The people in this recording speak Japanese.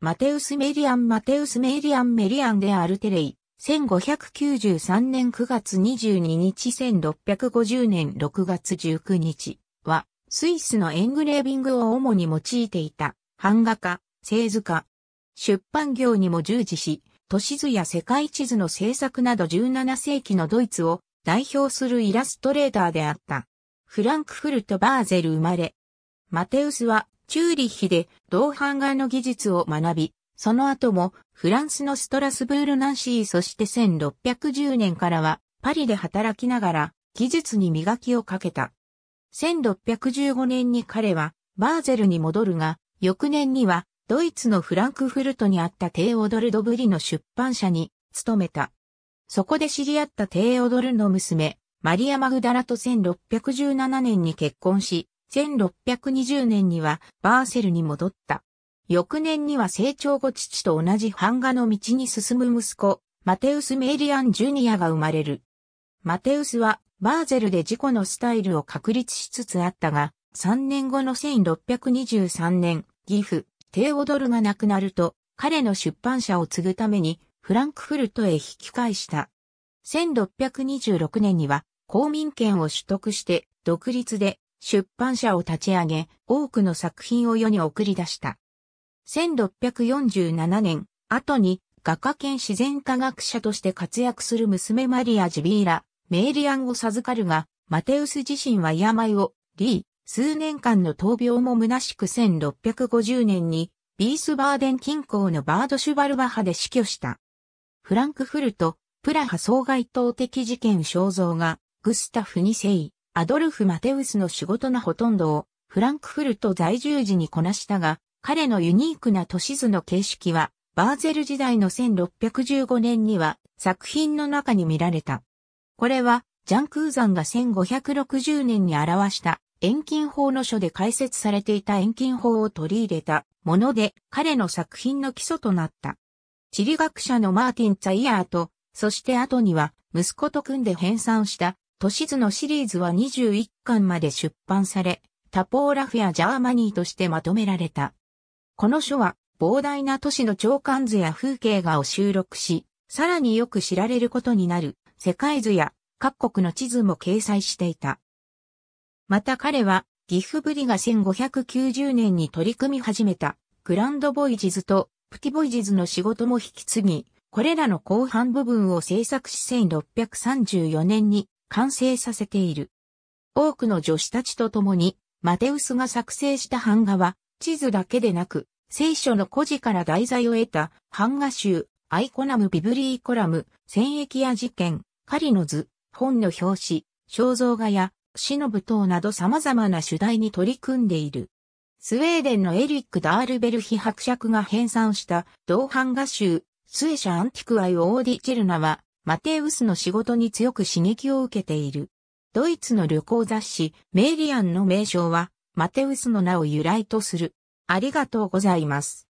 マテウス・メリアン・マテウス・メリアン・メリアン・でアルテレイ、1593年9月22日1650年6月19日は、スイスのエングレービングを主に用いていた、版画家、製図家、出版業にも従事し、都市図や世界地図の制作など17世紀のドイツを代表するイラストレーターであった。フランクフルト・バーゼル生まれ。マテウスはチューリッヒで銅版画の技術を学び、その後もフランスのストラスブールナンシーそして1610年からはパリで働きながら技術に磨きをかけた。1615年に彼はバーゼルに戻るが、翌年にはドイツのフランクフルトにあったテーオドル・ドブリの出版社に勤めた。そこで知り合ったテーオドルの娘、マリア・マグダラと1617年に結婚し、1620年にはバーセルに戻った。翌年には成長後父と同じ版画の道に進む息子、マテウス・メイリアン・ジュニアが生まれる。マテウスはバーゼルで自己のスタイルを確立しつつあったが、3年後の1623年、ギフ、テオドルが亡くなると、彼の出版社を継ぐために、フランクフルトへ引き返した。1626年には、公民権を取得して、独立で、出版社を立ち上げ、多くの作品を世に送り出した。1647年、後に画家兼自然科学者として活躍する娘マリア・ジビーラ、メイリアンを授かるが、マテウス自身は病を、リー、数年間の闘病も虚しく1650年に、ビースバーデン近郊のバードシュバルバハで死去した。フランクフルト、プラハ総外党的事件肖像が、グスタフ2世、アドルフ・マテウスの仕事のほとんどをフランクフルト在住時にこなしたが、彼のユニークな都市図の形式は、バーゼル時代の1615年には作品の中に見られた。これは、ジャンクーザンが1560年に表した遠近法の書で解説されていた遠近法を取り入れたもので、彼の作品の基礎となった。地理学者のマーティン・ツァイヤーと、そして後には息子と組んで編纂した都市図のシリーズは21巻まで出版され、タポーラフやジャーマニーとしてまとめられた。この書は、膨大な都市の長官図や風景画を収録し、さらによく知られることになる世界図や各国の地図も掲載していた。また彼は、ギフブリが1590年に取り組み始めた、グランドボイジズとプティボイジズの仕事も引き継ぎ、これらの後半部分を制作し1634年に完成させている。多くの女子たちと共に、マテウスが作成した版画は、地図だけでなく、聖書の故事から題材を得た版画集、アイコナムビブリーコラム、戦役や事件、狩りの図、本の表紙、肖像画や、死の舞踏など様々な主題に取り組んでいる。スウェーデンのエリック・ダールベルヒ伯爵が編纂した同版画集、スエシャ・アンティクアイ・オーディ・チルナは、マテウスの仕事に強く刺激を受けている。ドイツの旅行雑誌、メイリアンの名称は、マテウスの名を由来とする。ありがとうございます。